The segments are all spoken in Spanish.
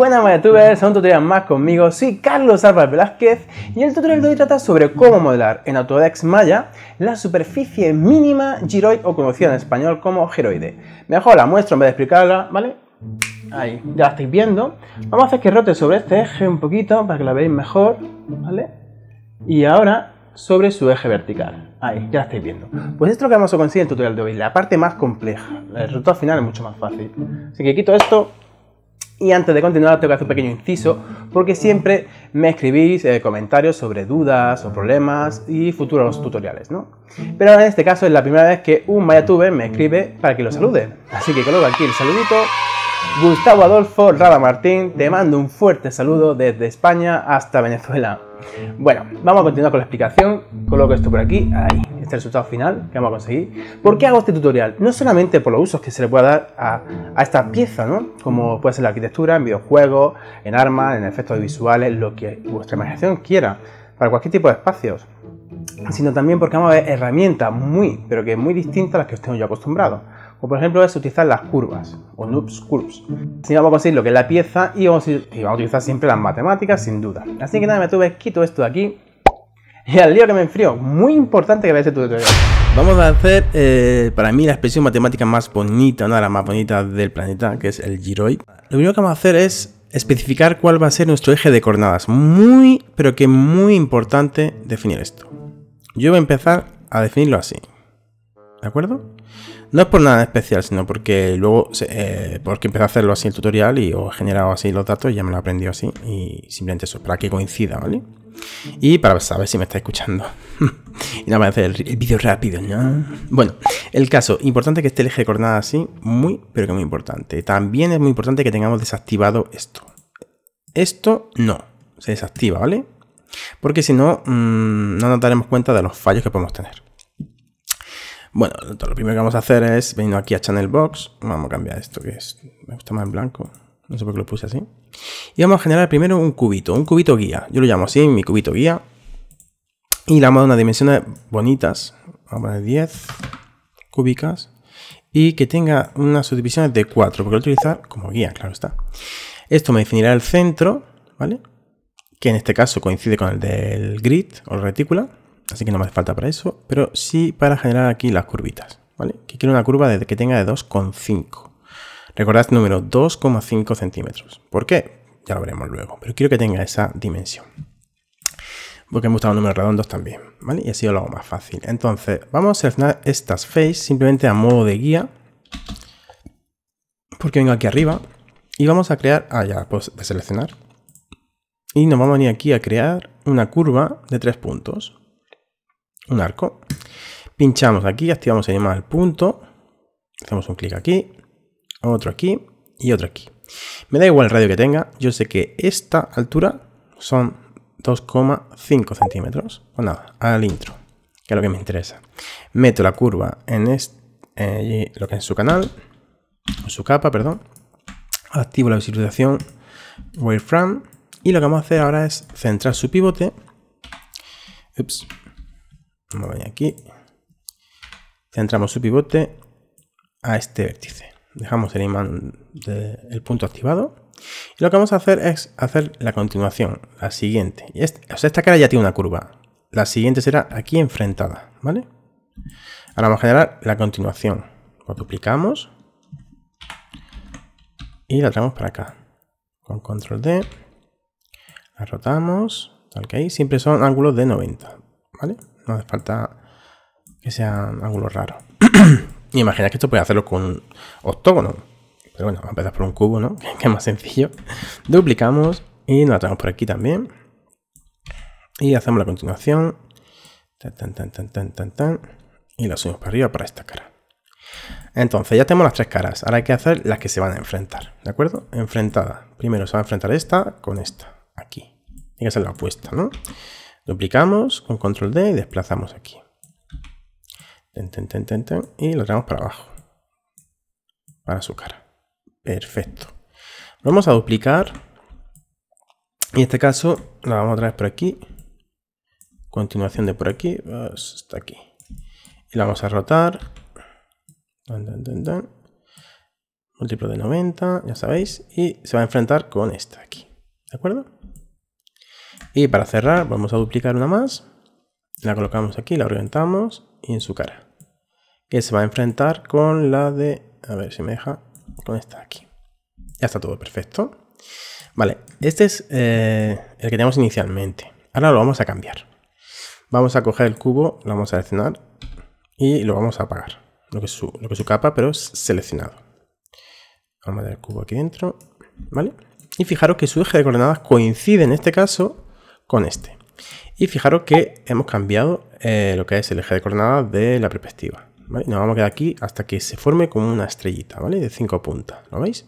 buenas youtubers, a un tutorial más conmigo, soy Carlos Álvarez Velázquez y el tutorial de hoy trata sobre cómo modelar en Autodex Maya la superficie mínima giroid o conocida en español como geroide. Mejor la muestro en vez de explicarla, ¿vale? Ahí, ya estáis viendo. Vamos a hacer que rote sobre este eje un poquito para que la veáis mejor, ¿vale? Y ahora sobre su eje vertical. Ahí, ya estáis viendo. Pues esto es lo que vamos a conseguir en el tutorial de hoy, la parte más compleja. El resultado final es mucho más fácil. Así que quito esto y antes de continuar, tengo que hacer un pequeño inciso, porque siempre me escribís eh, comentarios sobre dudas o problemas y futuros tutoriales, ¿no? Pero en este caso es la primera vez que un mayatube me escribe para que lo salude. Así que coloco aquí el saludito. Gustavo Adolfo Rada Martín, te mando un fuerte saludo desde España hasta Venezuela. Bueno, vamos a continuar con la explicación. Coloco esto por aquí. Ahí, este el resultado final que vamos a conseguir. ¿Por qué hago este tutorial? No solamente por los usos que se le pueda dar a, esta pieza, ¿no? Como puede ser la arquitectura, en videojuegos, en armas, en efectos visuales, lo que vuestra imaginación quiera, para cualquier tipo de espacios sino también porque vamos a ver herramientas muy, pero que muy distintas a las que os tengo yo acostumbrado o por ejemplo es utilizar las curvas o noobs curves. Si vamos a conseguir lo que es la pieza y vamos, a, utilizar siempre las matemáticas sin duda. Así que nada, me tuve, quito esto de aquí y al lío que me enfrió, muy importante que veáis este tutorial. Vamos a hacer, eh, para mí, la expresión matemática más bonita, una de las más bonitas del planeta, que es el giroid. Lo primero que vamos a hacer es especificar cuál va a ser nuestro eje de coordenadas. Muy, pero que muy importante definir esto. Yo voy a empezar a definirlo así. ¿De acuerdo? No es por nada especial, sino porque luego, eh, porque empecé a hacerlo así el tutorial y os he generado así los datos y ya me lo aprendido así. Y simplemente eso, para que coincida, ¿vale? Y para saber si me está escuchando. y nada me hacer el, vídeo rápido, Bueno, el caso, importante que esté el eje de coordenada así, muy, pero que muy importante. También es muy importante que tengamos desactivado esto. Esto no, se desactiva, ¿vale? Porque si no, mm, no nos daremos cuenta de los fallos que podemos tener. Bueno, lo primero que vamos a hacer es venir aquí a Channel Box. Vamos a cambiar esto que es. Me gusta más en blanco. No sé por qué lo puse así. Y vamos a generar primero un cubito, un cubito guía. Yo lo llamo así, mi cubito guía. Y le vamos a dar unas dimensiones bonitas. Vamos a poner 10 cúbicas. Y que tenga unas subdivisiones de 4, porque lo utilizar como guía, claro está. Esto me definirá el centro, ¿vale? Que en este caso coincide con el del grid o retícula. Así que no me hace falta para eso, pero sí para generar aquí las curvitas, ¿vale? Que quiero una curva de, que tenga de 2,5. Recordad número 2,5 centímetros. ¿Por qué? Ya lo veremos luego, pero quiero que tenga esa dimensión. Porque me gustan los números redondos también, ¿vale? Y así lo hago más fácil. Entonces, vamos a seleccionar estas face simplemente a modo de guía. Porque vengo aquí arriba y vamos a crear... Ah, ya, pues seleccionar. Y nos vamos a venir aquí a crear una curva de tres puntos un arco. Pinchamos aquí, activamos el llamado punto. Hacemos un clic aquí, otro aquí y otro aquí. Me da igual el radio que tenga, yo sé que esta altura son 2,5 centímetros. o pues nada, al intro, que es lo que me interesa. Meto la curva en, este, lo que es su canal, su capa, perdón. Activo la visualización wireframe y lo que vamos a hacer ahora es centrar su pivote aquí. Centramos su pivote a este vértice. Dejamos el imán del punto activado. Y lo que vamos a hacer es hacer la continuación, la siguiente. Y este, esta cara ya tiene una curva. La siguiente será aquí enfrentada, ¿vale? Ahora vamos a generar la continuación. Lo duplicamos. Y la traemos para acá. Con control D. La rotamos. Tal que ahí. Siempre son ángulos de 90, ¿vale? No hace falta que sea ángulo raro y imagina que esto puede hacerlo con un octógono. Pero bueno, vamos a empezar por un cubo, ¿no? Que es más sencillo. Duplicamos y nos la por aquí también. Y hacemos la continuación. Y la subimos para arriba para esta cara. Entonces ya tenemos las tres caras. Ahora hay que hacer las que se van a enfrentar. ¿De acuerdo? Enfrentada. Primero se va a enfrentar esta con esta. Aquí. Tiene que ser la opuesta, ¿no? Duplicamos con control D y desplazamos aquí. y lo traemos para abajo. Para su cara. Perfecto. Vamos a duplicar. Y en este caso la vamos a traer por aquí. Continuación de por aquí. Hasta pues, aquí. Y la vamos a rotar. Múltiplo de 90, ya sabéis. Y se va a enfrentar con esta aquí. ¿De acuerdo? Y para cerrar vamos a duplicar una más. La colocamos aquí, la orientamos y en su cara. Que se va a enfrentar con la de... A ver si me deja con esta aquí. Ya está todo perfecto. Vale, este es eh, el que tenemos inicialmente. Ahora lo vamos a cambiar. Vamos a coger el cubo, lo vamos a seleccionar y lo vamos a apagar. Lo que es su, lo que su capa, pero es seleccionado. Vamos a meter el cubo aquí dentro. ¿Vale? Y fijaros que su eje de coordenadas coincide en este caso con este. Y fijaros que hemos cambiado eh, lo que es el eje de coordenadas de la perspectiva. Nos vamos a quedar aquí hasta que se forme como una estrellita, ¿vale? De cinco puntas, ¿lo veis?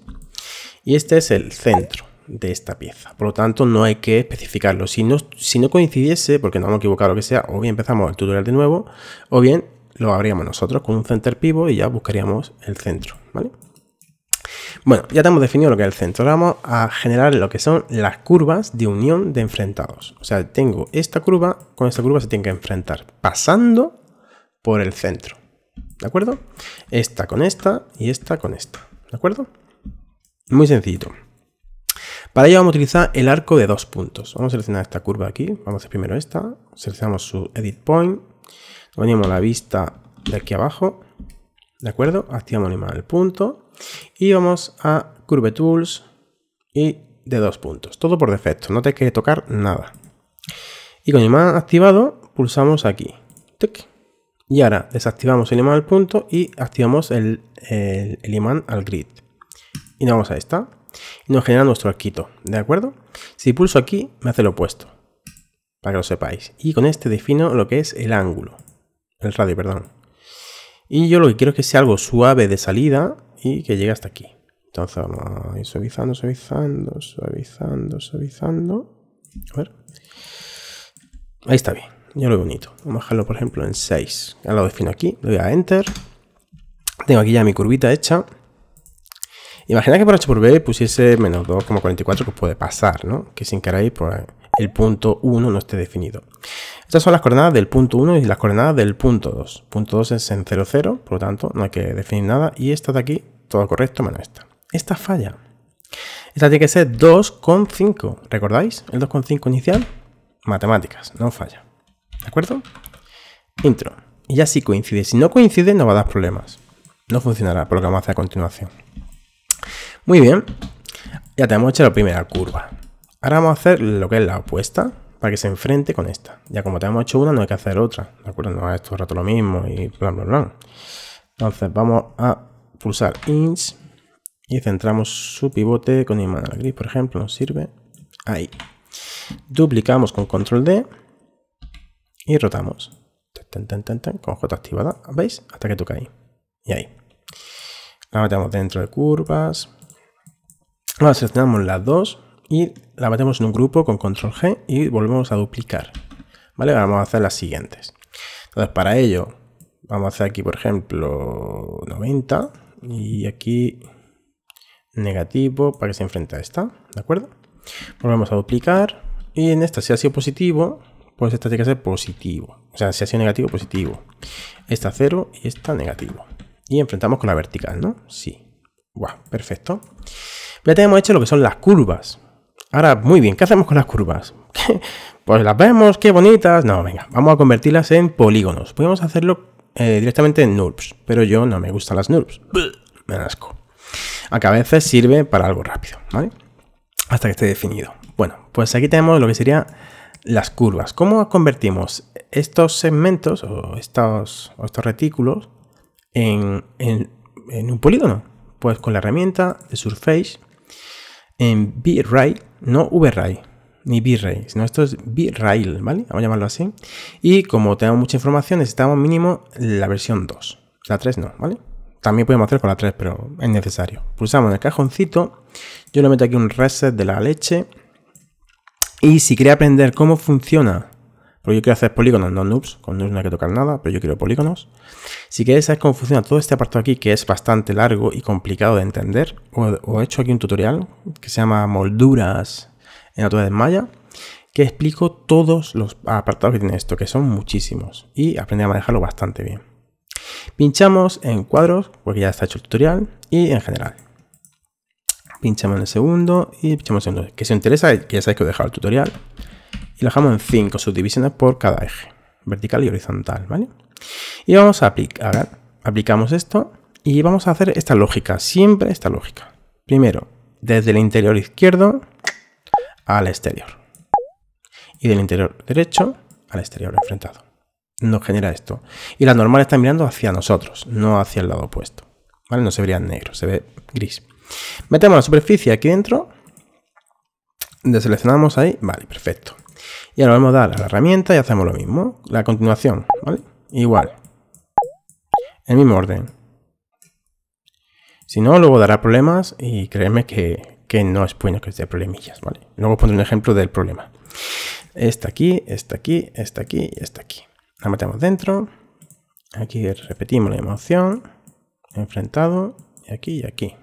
Y este es el centro de esta pieza. Por lo tanto, no hay que especificarlo. Si no, si no coincidiese, porque nos hemos equivocado lo que sea, o bien empezamos el tutorial de nuevo, o bien lo abríamos nosotros con un center pivo. y ya buscaríamos el centro, ¿vale? Bueno, ya tenemos definido lo que es el centro. Ahora vamos a generar lo que son las curvas de unión de enfrentados. O sea, tengo esta curva, con esta curva se tiene que enfrentar pasando por el centro. ¿De acuerdo? Esta con esta y esta con esta. ¿De acuerdo? Muy sencillito. Para ello vamos a utilizar el arco de dos puntos. Vamos a seleccionar esta curva aquí. Vamos a hacer primero esta. Seleccionamos su edit point. Ponemos la vista de aquí abajo. ¿De acuerdo? Activamos el punto. Y vamos a Curve Tools y de dos puntos. Todo por defecto, no te que tocar nada. Y con el imán activado, pulsamos aquí. Y ahora desactivamos el imán al punto y activamos el, imán al grid. Y nos vamos a esta. Y nos genera nuestro arquito, ¿de acuerdo? Si pulso aquí, me hace lo opuesto. Para que lo sepáis. Y con este defino lo que es el ángulo. El radio, perdón. Y yo lo que quiero es que sea algo suave de salida y que llegue hasta aquí. Entonces vamos a ir suavizando, suavizando, suavizando, suavizando. A ver. Ahí está bien. Ya lo veo bonito. Vamos a dejarlo, por ejemplo, en 6. Ahora lo defino aquí. Le doy a Enter. Tengo aquí ya mi curvita hecha. Imagina que por H por B pusiese menos 2,44 que puede pasar, ¿no? Que sin querer pues, el punto 1 no esté definido. Estas son las coordenadas del punto 1 y las coordenadas del punto 2. Punto 2 es en 0, por lo tanto no hay que definir nada. Y esta de aquí todo correcto menos esta. Esta falla. Esta tiene que ser 2,5. ¿Recordáis? El 2,5 inicial. Matemáticas, no falla. ¿De acuerdo? Intro. Y ya si coincide. Si no coincide, no va a dar problemas. No funcionará, por lo que vamos a hacer a continuación. Muy bien. Ya tenemos hecha la primera curva. Ahora vamos a hacer lo que es la opuesta para que se enfrente con esta. Ya como tenemos hecho una, no hay que hacer otra. ¿De acuerdo? No es todo el rato lo mismo y bla, bla, bla. Entonces vamos a pulsar INS y centramos su pivote con imán gris, por ejemplo, nos sirve ahí. Duplicamos con control D y rotamos con J activada, ¿veis? Hasta que toca ahí. Y ahí. La metemos dentro de curvas. Ahora seleccionamos las dos y la metemos en un grupo con control G y volvemos a duplicar. ¿Vale? vamos a hacer las siguientes. Entonces, para ello, vamos a hacer aquí, por ejemplo, 90 y aquí negativo para que se enfrente a esta, ¿de acuerdo? Volvemos a duplicar y en esta si ha sido positivo, pues esta tiene que ser positivo. O sea, si ha sido negativo, positivo. Esta cero y esta negativo. Y enfrentamos con la vertical, ¿no? Sí. perfecto. Ya tenemos hecho lo que son las curvas. Ahora, muy bien, ¿qué hacemos con las curvas? pues las vemos, qué bonitas. No, venga, vamos a convertirlas en polígonos. Podemos hacerlo eh, directamente en NURBS, pero yo no me gustan las NURBS. Me asco. a veces sirve para algo rápido, Hasta que esté definido. Bueno, pues aquí tenemos lo que sería las curvas. ¿Cómo convertimos estos segmentos o estos, estos retículos en, un polígono? Pues con la herramienta de Surface en V-Ray, no V-Ray, ni B-Ray, sino esto es B-Rail, ¿vale? Vamos a llamarlo así. Y como tenemos mucha información, necesitamos mínimo la versión 2. La 3 no, ¿vale? También podemos hacer con la 3, pero es necesario. Pulsamos en el cajoncito. Yo le meto aquí un reset de la leche. Y si quería aprender cómo funciona, porque yo quiero hacer polígonos, no noobs, con noobs no hay que tocar nada, pero yo quiero polígonos. Si queréis saber cómo funciona todo este apartado aquí, que es bastante largo y complicado de entender, o he hecho aquí un tutorial que se llama molduras en la de Maya que explico todos los apartados que tiene esto, que son muchísimos, y aprendí a manejarlo bastante bien. Pinchamos en cuadros, porque ya está hecho el tutorial, y en general. Pinchamos en el segundo y pinchamos en el Que se interesa, que ya sabéis que os he dejado el tutorial. Y lo dejamos en cinco subdivisiones por cada eje, vertical y horizontal, ¿vale? Y vamos a aplicar, aplicamos esto y vamos a hacer esta lógica, siempre esta lógica. Primero, desde el interior izquierdo al exterior. Y del interior derecho al exterior enfrentado. Nos genera esto. Y las normales están mirando hacia nosotros, no hacia el lado opuesto. ¿Vale? No se vería negro, se ve gris. Metemos la superficie aquí dentro. Deseleccionamos ahí. Vale, perfecto. Y ahora vamos a dar a la herramienta y hacemos lo mismo. La continuación, ¿vale? Igual. En mismo orden. Si no, luego dará problemas y créeme que que no es bueno que sea problemillas, ¿vale? Luego pondré un ejemplo del problema. Esta aquí, esta aquí, esta aquí y esta aquí. La metemos dentro. Aquí repetimos la emoción. Enfrentado. Y aquí y aquí.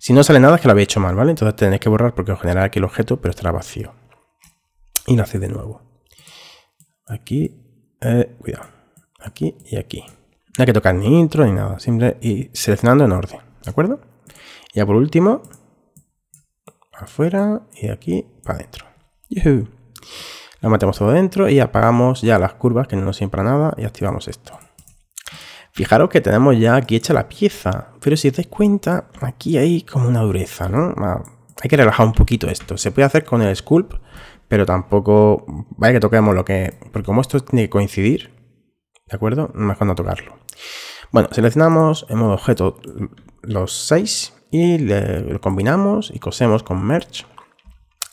Si no sale nada es que lo había hecho mal, ¿vale? Entonces tenéis que borrar porque os generará aquí el objeto, pero estará vacío. Y nace de nuevo. Aquí, eh, cuidado. Aquí y aquí. No hay que tocar ni intro ni nada, siempre y seleccionando en orden, ¿de acuerdo? Y ya por último, afuera y aquí para adentro. La Lo metemos todo dentro y apagamos ya las curvas que no nos para nada y activamos esto. Fijaros que tenemos ya aquí hecha la pieza, pero si os dais cuenta, aquí hay como una dureza, ¿no? Ah, hay que relajar un poquito esto. Se puede hacer con el sculpt, pero tampoco vaya que toquemos lo que... Porque como esto tiene que coincidir, ¿de acuerdo? Mejor cuando tocarlo. Bueno, seleccionamos en modo objeto los 6 y lo combinamos y cosemos con merge.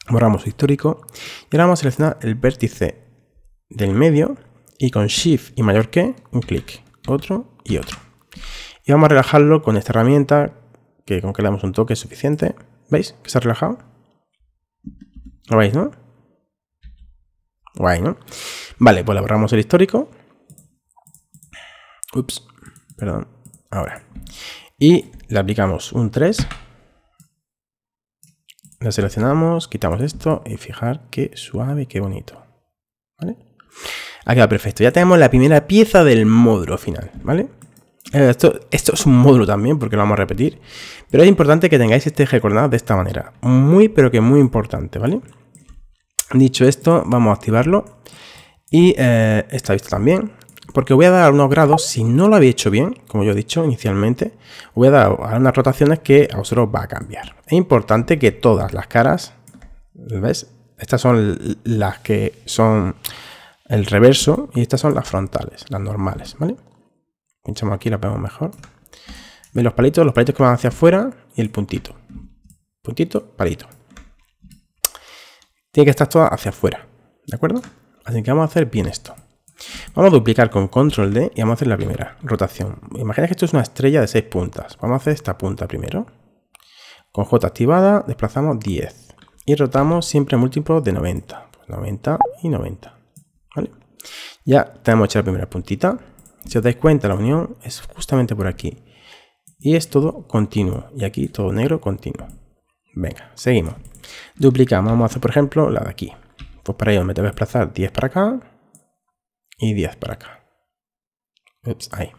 Borramos histórico y ahora vamos a seleccionar el vértice del medio y con shift y mayor que un clic, otro y otro. Y vamos a relajarlo con esta herramienta que con que le damos un toque suficiente. ¿Veis que se ha relajado? ¿Lo veis, no? Guay, ¿no? Vale, pues le borramos el histórico. Ups, perdón. Ahora. Y le aplicamos un 3, la seleccionamos, quitamos esto y fijar qué suave, qué bonito. ¿Vale? Ha perfecto. Ya tenemos la primera pieza del módulo final, ¿vale? Eh, esto, esto es un módulo también, porque lo vamos a repetir. Pero es importante que tengáis este eje coordenado de esta manera. Muy, pero que muy importante, ¿vale? Dicho esto, vamos a activarlo. Y eh, está visto también porque voy a dar unos grados, si no lo había hecho bien, como yo he dicho inicialmente, voy a dar unas rotaciones que a vosotros va a cambiar. Es importante que todas las caras, ¿ves? Estas son las que son el reverso y estas son las frontales, las normales, ¿vale? Pinchamos aquí, la vemos mejor. ¿Ven los palitos? Los palitos que van hacia afuera y el puntito. Puntito, palito. Tiene que estar todas hacia afuera, ¿de acuerdo? Así que vamos a hacer bien esto. Vamos a duplicar con control D y vamos a hacer la primera rotación. Imagina que esto es una estrella de 6 puntas. Vamos a hacer esta punta primero. Con J activada desplazamos 10 y rotamos siempre múltiplos de 90. 90 pues y 90. Ya tenemos hecha la primera puntita. Si os dais cuenta, la unión es justamente por aquí. Y es todo continuo. Y aquí todo negro continuo. Venga, seguimos. Duplicamos. Vamos a hacer, por ejemplo, la de aquí. Pues para ello me tengo que desplazar 10 para acá y 10 para acá. ahí.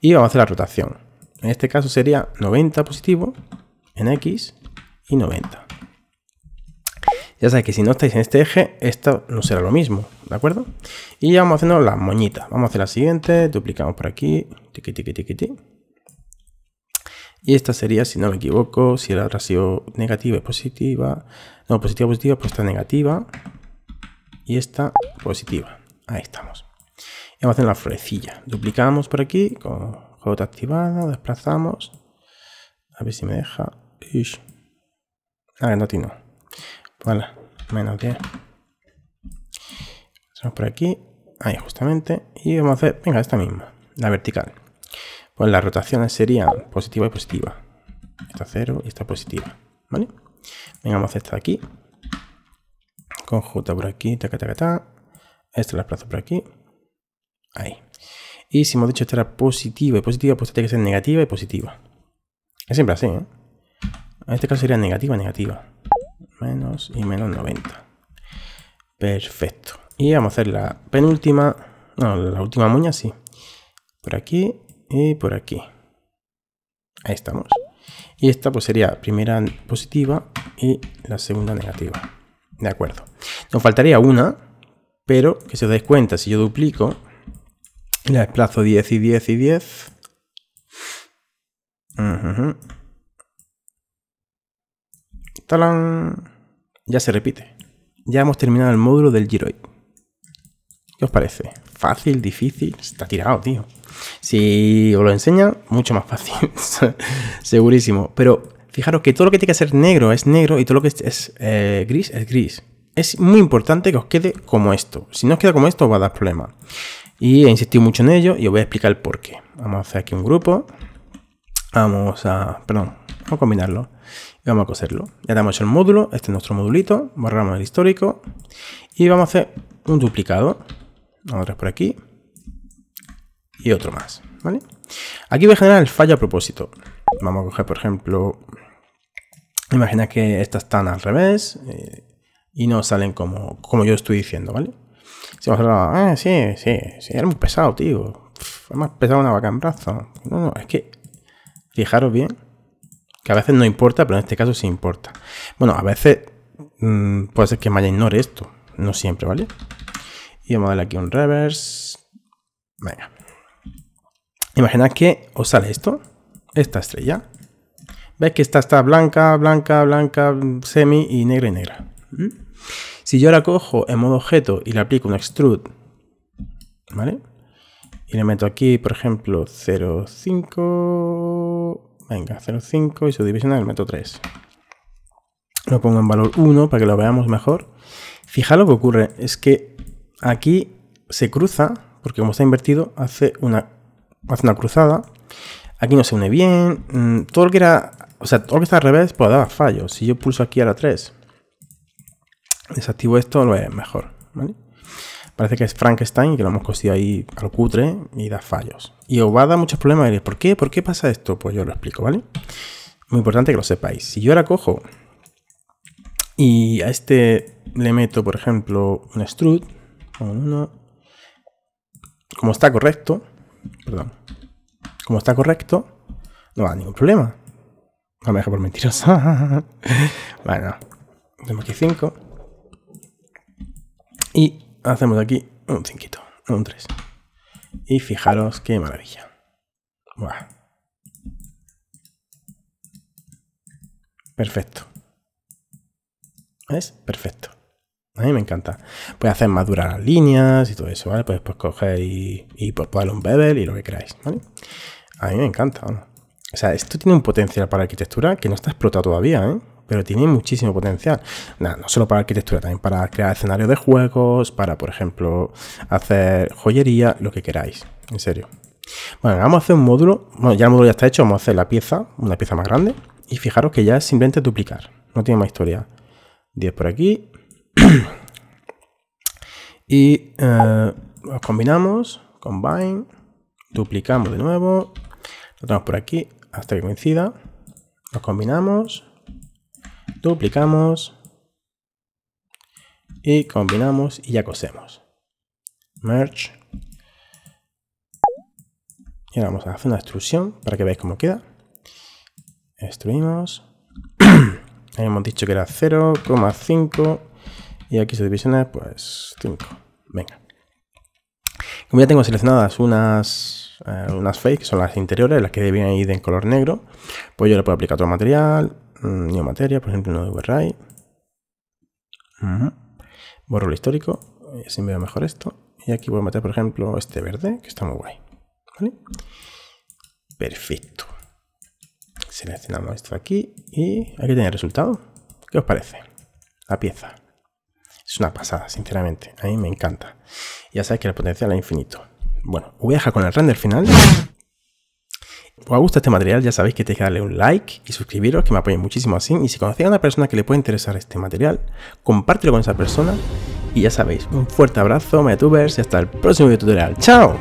Y vamos a hacer la rotación. En este caso sería 90 positivo en X y 90. Ya sabéis que si no estáis en este eje, esto no será lo mismo, ¿de acuerdo? Y ya vamos haciendo la moñita. Vamos a hacer la siguiente, duplicamos por aquí, Y esta sería, si no me equivoco, si la ratio negativa y positiva, no, positiva, positiva, pues está negativa y esta positiva. Ahí estamos. Y vamos a hacer la florecilla. Duplicamos por aquí con J activada, desplazamos. A ver si me deja. Ah, no tiene. menos 10. Pasamos por aquí. Ahí, justamente. Y vamos a hacer, venga, esta misma, la vertical. Pues las rotaciones serían positiva y positiva. Esta cero y esta positiva. ¿Vale? Venga, vamos a hacer esta de aquí. Con J por aquí, ta ta esta la aplazo por aquí. Ahí. Y si hemos dicho esta era positiva y positiva, pues tiene que ser negativa y positiva. Es siempre así, ¿eh? En este caso sería negativa, negativa. Menos y menos 90. Perfecto. Y vamos a hacer la penúltima, no, la última muña, sí. Por aquí y por aquí. Ahí estamos. Y esta pues sería primera positiva y la segunda negativa. De acuerdo. Nos faltaría una, pero que se os dais cuenta, si yo duplico, y la desplazo 10 y 10 y 10. Ya se repite. Ya hemos terminado el módulo del Giroid. ¿Qué os parece? ¿Fácil? ¿Difícil? Está tirado, tío. Si os lo enseña, mucho más fácil. Segurísimo. Pero fijaros que todo lo que tiene que ser negro es negro y todo lo que es eh, gris es gris es muy importante que os quede como esto. Si no os queda como esto, os va a dar problemas. Y he insistido mucho en ello y os voy a explicar por qué. Vamos a hacer aquí un grupo. Vamos a... Perdón, vamos a combinarlo. Y vamos a coserlo. Ya damos el módulo. Este es nuestro modulito. Borramos el histórico. Y vamos a hacer un duplicado. Vamos a por aquí. Y otro más. Aquí voy a generar el fallo a propósito. Vamos a coger, por ejemplo... Imagina que estas están al revés. Eh, y no salen como, como yo estoy diciendo, ¿vale? Si vamos ah, sí, sí, sí, era muy pesado, tío. más pesado una vaca en brazo. No, no, es que fijaros bien que a veces no importa, pero en este caso sí importa. Bueno, a veces mm, puede ser que Maya ignore esto, no siempre, ¿vale? Y vamos a darle aquí un reverse. Venga. Imaginad que os sale esto, esta estrella. ¿Veis que esta está blanca, blanca, blanca, semi y negra y negra? ¿Mm? Si yo la cojo en modo objeto y le aplico un extrude, ¿vale? Y le meto aquí, por ejemplo, 0,5, venga, 0,5 y subdivisional, le meto 3. Lo pongo en valor 1 para que lo veamos mejor. Fijaos lo que ocurre, es que aquí se cruza, porque como está invertido, hace una, hace cruzada. Aquí no se une bien, mm, todo lo que era, o sea, todo lo que está al revés, pues daba fallo. Si yo pulso aquí a la 3, desactivo esto, lo es mejor. Parece que es Frankenstein, que lo hemos cosido ahí al cutre y da fallos. Y os va a dar muchos problemas. ¿Por qué? ¿Por qué pasa esto? Pues yo lo explico, ¿vale? Muy importante que lo sepáis. Si yo ahora cojo y a este le meto, por ejemplo, un strut, como está correcto, perdón, como está correcto, no va a ningún problema. No me deja por mentirosa. bueno, tenemos aquí 5. Y hacemos aquí un 5, un 3. Y fijaros qué maravilla. Perfecto. ¿Ves? Perfecto. A mí me encanta. Puedes hacer más duras las líneas y todo eso, ¿vale? Puedes pues, coger y, y pues, poner un bevel y lo que queráis, ¿vale? A mí me encanta, O sea, esto tiene un potencial para arquitectura que no está explotado todavía, ¿eh? pero tiene muchísimo potencial. no solo para arquitectura, también para crear escenarios de juegos, para, por ejemplo, hacer joyería, lo que queráis. En serio. Bueno, vamos a hacer un módulo. Bueno, ya el módulo ya está hecho. Vamos a hacer la pieza, una pieza más grande. Y fijaros que ya es simplemente duplicar. No tiene más historia. 10 por aquí. y nos eh, los combinamos. Combine. Duplicamos de nuevo. Lo tenemos por aquí hasta que coincida. Los combinamos duplicamos y combinamos y ya cosemos. Merge. Y ahora vamos a hacer una extrusión para que veáis cómo queda. Extruimos. hemos dicho que era 0,5 y aquí se divisiona pues 5. Venga. Como ya tengo seleccionadas unas, eh, unas face, que son las interiores, las que vienen ir en color negro, pues yo le puedo aplicar otro material, Mm, New materia, por ejemplo, no de uh Borro el histórico. Así me veo mejor esto. Y aquí voy a meter, por ejemplo, este verde, que está muy guay. Perfecto. Seleccionamos esto aquí y aquí tiene el resultado. ¿Qué os parece? La pieza. Es una pasada, sinceramente. A mí me encanta. Ya sabéis que el potencial es infinito. Bueno, voy a dejar con el render final. Os pues ha gustado este material, ya sabéis que tenéis que darle un like y suscribiros, que me apoyen muchísimo así. Y si conocéis a una persona que le puede interesar este material, compártelo con esa persona. Y ya sabéis, un fuerte abrazo, MyTubers, y hasta el próximo video tutorial. ¡Chao!